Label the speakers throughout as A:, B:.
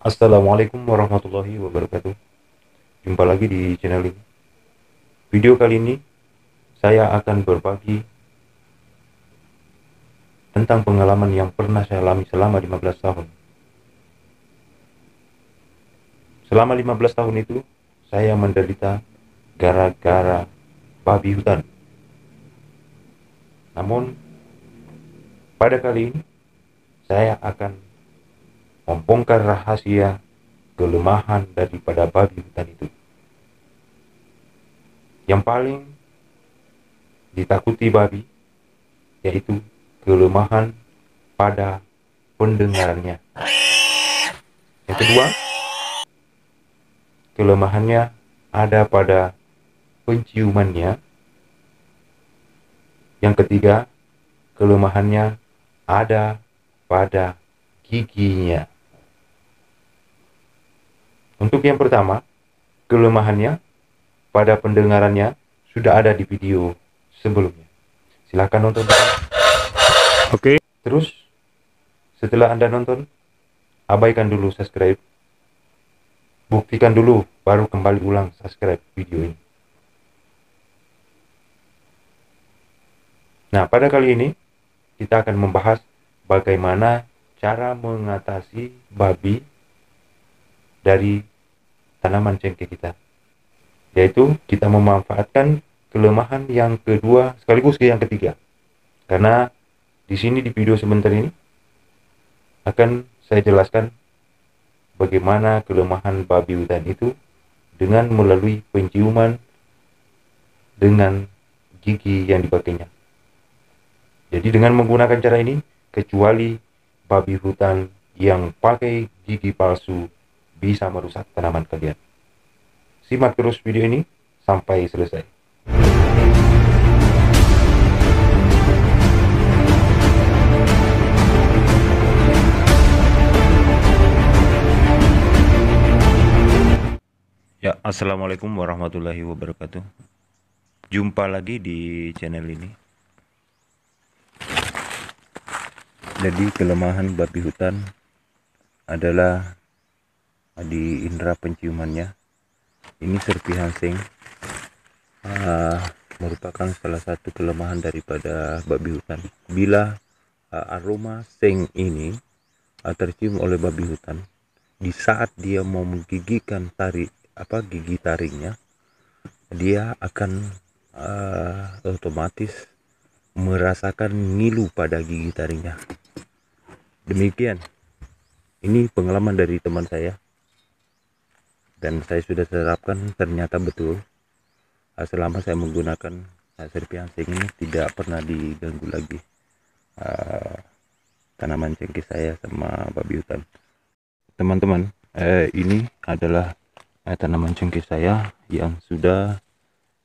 A: Assalamualaikum warahmatullahi wabarakatuh. Jumpa lagi di channel ini. Video kali ini saya akan berbagi tentang pengalaman yang pernah saya alami selama 15 tahun. Selama 15 tahun itu saya menderita gara-gara babi hutan. Namun pada kali ini saya akan membongkar rahasia kelemahan daripada babi hutan itu. Yang paling ditakuti babi yaitu kelemahan pada pendengarannya. Yang kedua, kelemahannya ada pada penciumannya. Yang ketiga, kelemahannya ada pada giginya. Untuk yang pertama, kelemahannya pada pendengarannya sudah ada di video sebelumnya. Silahkan nonton. Oke. Okay. Terus, setelah Anda nonton, abaikan dulu subscribe. Buktikan dulu, baru kembali ulang subscribe video ini. Nah, pada kali ini kita akan membahas bagaimana cara mengatasi babi dari tanaman cengkeh kita yaitu kita memanfaatkan kelemahan yang kedua sekaligus yang ketiga karena di sini di video sebentar ini akan saya jelaskan bagaimana kelemahan babi hutan itu dengan melalui penciuman dengan gigi yang dipakainya. Jadi dengan menggunakan cara ini, kecuali babi hutan yang pakai gigi palsu bisa merusak tanaman kalian. Simak terus video ini sampai selesai. Ya, Assalamualaikum warahmatullahi wabarakatuh. Jumpa lagi di channel ini. Jadi kelemahan babi hutan adalah di indera penciumannya ini serpihan sing uh, ah, merupakan salah satu kelemahan daripada babi hutan bila uh, aroma sing ini uh, tercium oleh babi hutan di saat dia mau menggigikan tarik apa gigi taringnya dia akan uh, otomatis merasakan ngilu pada gigi taringnya demikian ini pengalaman dari teman saya dan saya sudah terapkan ternyata betul ah, selama saya menggunakan ah, sing ini tidak pernah diganggu lagi uh, tanaman cengkih saya sama babi hutan teman-teman eh, ini adalah eh, tanaman cengkih saya yang sudah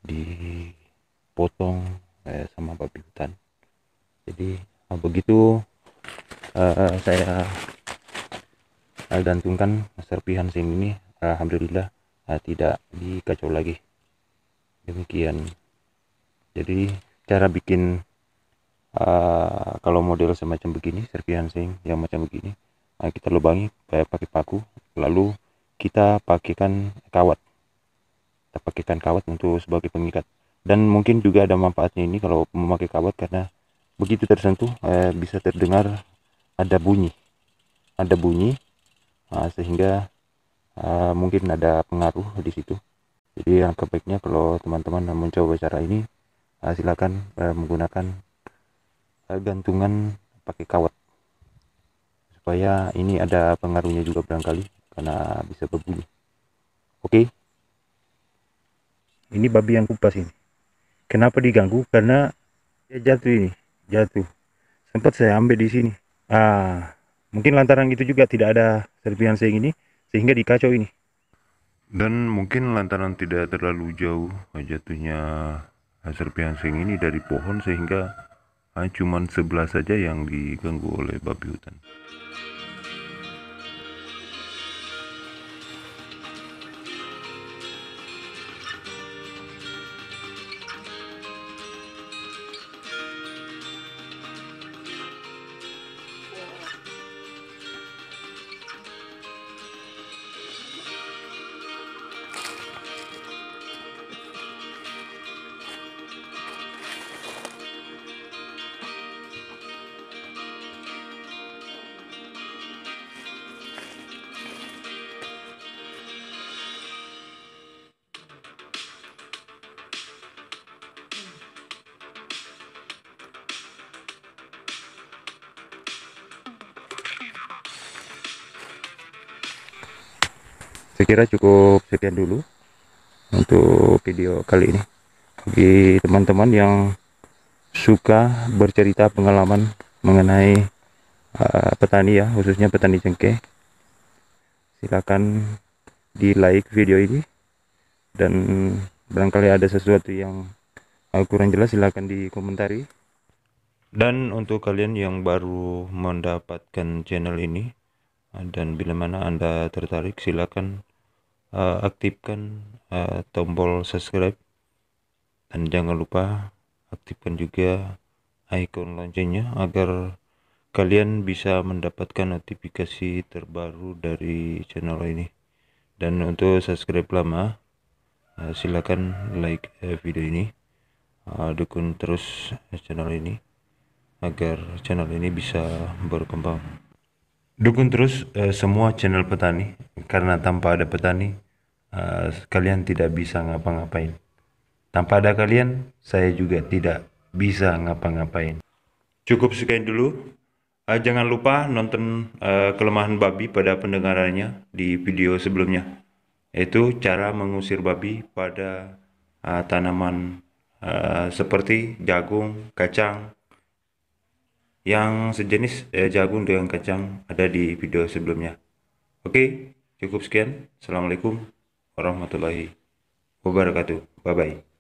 A: dipotong eh, sama babi hutan jadi begitu uh, saya gantungkan serpihan sing ini alhamdulillah uh, tidak dikacau lagi demikian jadi cara bikin uh, kalau model semacam begini serpihan sing yang macam begini uh, kita lubangi pakai paku lalu kita pakaikan kawat kita pakaikan kawat untuk sebagai pengikat dan mungkin juga ada manfaatnya ini kalau memakai kawat karena begitu tersentuh eh, bisa terdengar ada bunyi ada bunyi nah, sehingga uh, mungkin ada pengaruh di situ jadi yang kebaiknya kalau teman-teman mencoba cara ini uh, silakan uh, menggunakan uh, gantungan pakai kawat supaya ini ada pengaruhnya juga barangkali karena bisa berbunyi oke okay? ini babi yang kupas ini kenapa diganggu karena dia jatuh ini jatuh sempat saya ambil di sini ah mungkin lantaran itu juga tidak ada serpihan saya ini sehingga dikacau ini dan mungkin lantaran tidak terlalu jauh eh, jatuhnya hasil piansing ini dari pohon sehingga hanya eh, cuman sebelah saja yang diganggu oleh babi hutan. saya kira cukup sekian dulu untuk video kali ini bagi teman-teman yang suka bercerita pengalaman mengenai uh, petani ya khususnya petani cengkeh silakan di like video ini dan barangkali ada sesuatu yang kurang jelas silakan dikomentari dan untuk kalian yang baru mendapatkan channel ini dan bila mana anda tertarik silakan uh, aktifkan uh, tombol subscribe dan jangan lupa aktifkan juga icon loncengnya agar kalian bisa mendapatkan notifikasi terbaru dari channel ini dan untuk subscribe lama uh, silakan like uh, video ini uh, dukung terus channel ini agar channel ini bisa berkembang Dukung terus uh, semua channel petani karena tanpa ada petani uh, kalian tidak bisa ngapa-ngapain. Tanpa ada kalian saya juga tidak bisa ngapa-ngapain. Cukup sekian dulu. Uh, jangan lupa nonton uh, kelemahan babi pada pendengarannya di video sebelumnya. Yaitu cara mengusir babi pada uh, tanaman uh, seperti jagung, kacang, yang sejenis eh, jagung dengan kacang ada di video sebelumnya. Oke, cukup sekian. Assalamualaikum warahmatullahi wabarakatuh. Bye-bye.